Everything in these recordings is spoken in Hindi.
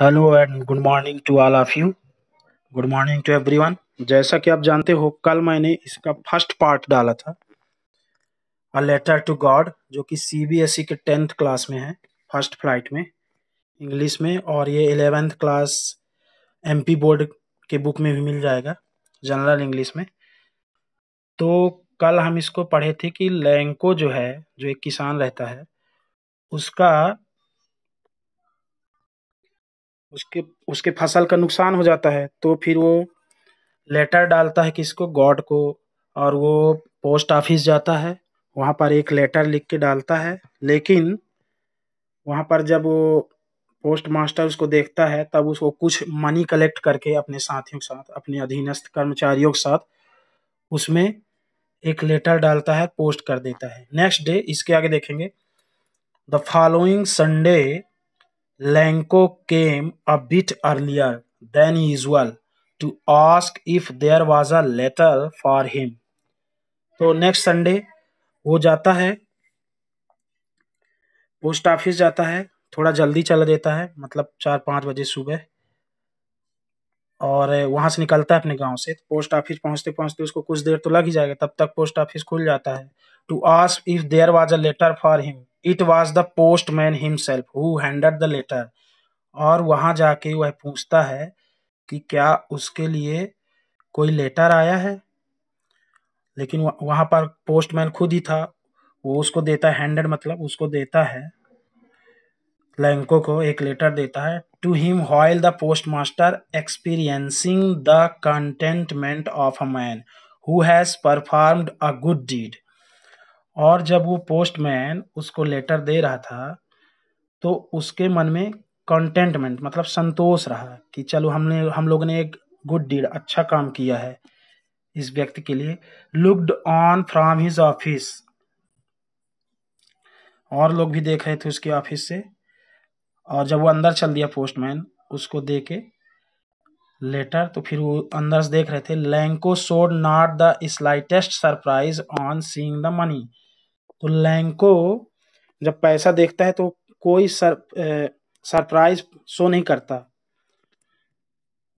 Hello and good morning to all of you good morning to everyone जैसा कि आप जानते हो कल मैंने इसका फर्स्ट पार्ट डाला था अ लेटर टू गॉड जो कि सीबीएसई e के टेंथ क्लास में है फर्स्ट फ्लाइट में इंग्लिश में और ये एलेवेंथ क्लास एमपी बोर्ड के बुक में भी मिल जाएगा जनरल इंग्लिश में तो कल हम इसको पढ़े थे कि लैंको जो है जो एक किसान रहता है उसका उसके उसके फसल का नुकसान हो जाता है तो फिर वो लेटर डालता है किसको गॉड को और वो पोस्ट ऑफिस जाता है वहाँ पर एक लेटर लिख के डालता है लेकिन वहाँ पर जब वो पोस्ट मास्टर उसको देखता है तब उसको कुछ मनी कलेक्ट करके अपने साथियों के साथ अपने अधीनस्थ कर्मचारियों के साथ उसमें एक लेटर डालता है पोस्ट कर देता है नेक्स्ट डे इसके आगे देखेंगे the following Sunday Lenko came a bit earlier than usual to ask if there was a letter for him. तो नेक्स्ट संडे वो जाता है पोस्ट ऑफिस जाता है थोड़ा जल्दी चला देता है मतलब चार पाँच बजे सुबह और वहाँ से निकलता है अपने गाँव से तो पोस्ट ऑफिस पहुँचते पहुँचते उसको कुछ देर तो लग ही जाएगा तब तक पोस्ट ऑफिस खुल जाता है to ask if there was a letter for him it was the postman himself who handle the letter और वहाँ जाके वह पूछता है कि क्या उसके लिए कोई लेटर आया है लेकिन वहाँ पर पोस्टमैन खुद ही था वो उसको देता है हैंडेड मतलब उसको देता है लैंको को एक लेटर देता है to him while the postmaster experiencing the contentment of a man who has performed a good deed और जब वो पोस्टमैन उसको लेटर दे रहा था तो उसके मन में कंटेंटमेंट मतलब संतोष रहा कि चलो हमने हम लोग ने एक गुड डीड अच्छा काम किया है इस व्यक्ति के लिए looked on from his office और लोग भी देख रहे थे उसके ऑफिस से और जब वो अंदर चल दिया पोस्टमैन उसको दे के लेटर तो फिर वो अंदर से देख रहे थे Lencho showed not the slightest surprise on seeing the money तो लैंको जब पैसा देखता है तो कोई सर सरप्राइज शो नहीं करता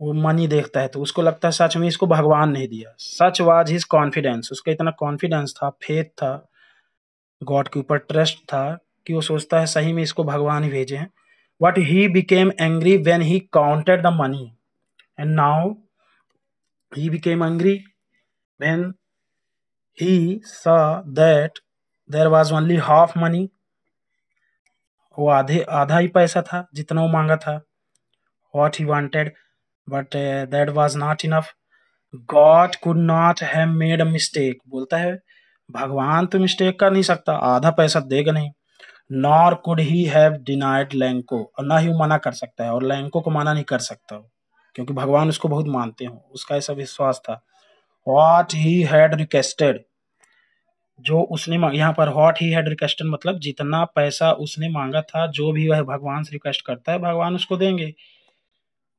वो मनी देखता है तो उसको लगता है सच में इसको भगवान नहीं दिया सच वाज हिज कॉन्फिडेंस उसका इतना कॉन्फिडेंस था फेथ था गॉड के ऊपर ट्रस्ट था कि वो सोचता है सही में इसको भगवान ही भेजे हैं But he became angry when he counted the money. And now he became angry when he saw that there was only half money. वो आधे आधा ही पैसा था जितना वो मांगा था what he wanted but that was not enough God God not not made a mistake बोलता है भगवान तो मिस्टेक कर नहीं सकता आधा पैसा देगा नहीं nor could he have denied Lencho और ना ही वो मना कर सकता है और लैंको को मना नहीं कर सकता वो क्योंकि भगवान उसको बहुत मानते हैं उसका ऐसा विश्वास था वॉट ही हैड रिक्वेस्टेड जो उसने यहाँ पर हॉट ही हैड रिक्वेस्टेड मतलब जितना पैसा उसने मांगा था जो भी वह भगवान से रिक्वेस्ट करता है भगवान उसको देंगे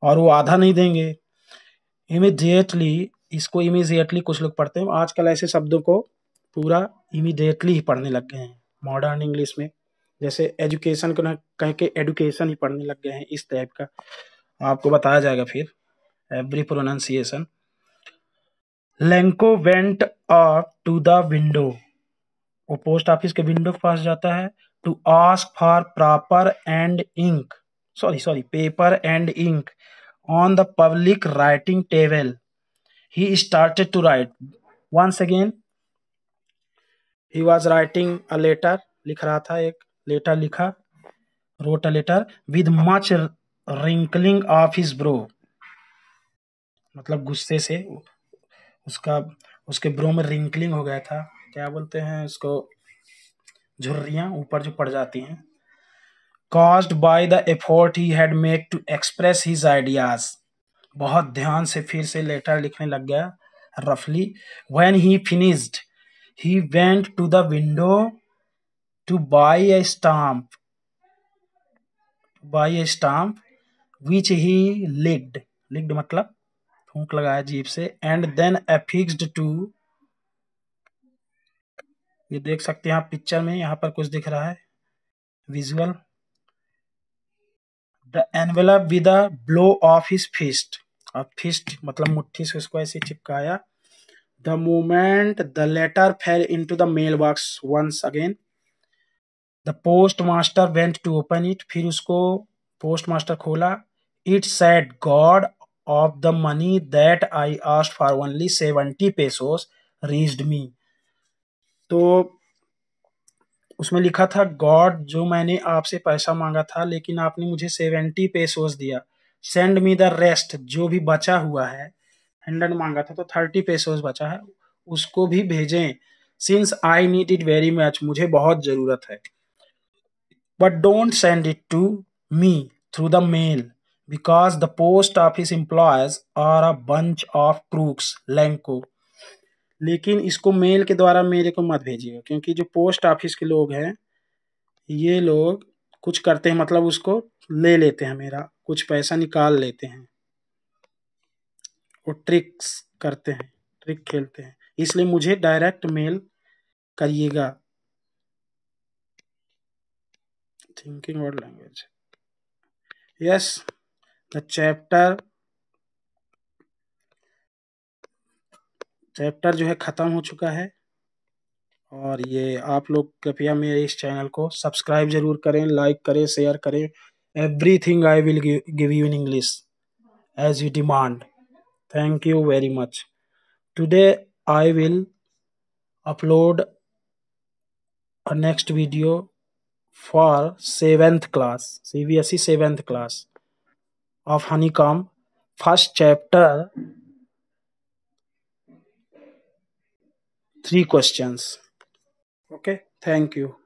और वो आधा नहीं देंगे इमिडिएटली इसको इमिजिएटली कुछ लोग पढ़ते हैं आजकल ऐसे शब्दों को पूरा इमिडिएटली ही पढ़ने लग गए हैं मॉडर्न इंग्लिश में जैसे एजुकेशन को ना कह के एडुकेशन ही पढ़ने लग गए हैं इस टाइप का आपको बताया जाएगा फिर every pronunciation Lencho went up to the window वो पोस्ट ऑफिस के विंडो के पास जाता है to ask for proper and ink sorry sorry paper and ink on the public writing table he started to write once again he was writing a letter लिख रहा था एक लेटर लिखा wrote letter with much wrinkling of his brow मतलब गुस्से से उसका उसके ब्रो में रिंकलिंग हो गया था क्या बोलते हैं उसको झुर्रिया ऊपर जो पड़ जाती हैं caused by the effort he had make to express his ideas बहुत ध्यान से फिर से लेटर लिखने लग गया रफली when he finished he went to the window to buy a stamp buy a stamp which he licked licked मतलब thunk lagaya जीप से एंड देन affixed to ये देख सकते हैं आप पिक्चर में यहाँ पर कुछ दिख रहा है visual the envelope with a blow of his fist अब फिस्ट मतलब मुट्ठी से उसको ऐसे चिपकाया the moment the letter fell into the mailbox once again the postmaster went to open it फिर उसको पोस्ट मास्टर खोला it said God of the money that I asked for only seventy pesos reached me तो उसमें लिखा था गॉड जो मैंने आपसे पैसा मांगा था लेकिन आपने मुझे सेवेंटी पेसोस दिया सेंड मी द रेस्ट जो भी बचा हुआ है हंड्रेड मांगा था तो थर्टी पेसोस बचा है उसको भी भेजें since I need it very much मुझे बहुत ज़रूरत है but don't send it to me through the mail because the post office employees are a bunch of crooks Lanco लेकिन इसको मेल के द्वारा मेरे को मत भेजिएगा क्योंकि जो पोस्ट ऑफिस के लोग हैं ये लोग कुछ करते हैं मतलब उसको ले लेते हैं मेरा कुछ पैसा निकाल लेते हैं वो ट्रिक्स करते हैं ट्रिक खेलते हैं इसलिए मुझे डायरेक्ट मेल करिएगा thinking about language yes the chapter chapter जो है ख़त्म हो चुका है और ये आप लोग कृपया मेरे इस चैनल को सब्सक्राइब जरूर करें लाइक करें शेयर करें everything I will give you in English as you demand thank you very much today I will upload next video for 7th class CBSE 7th class of honeycomb first chapter three questions okay thank you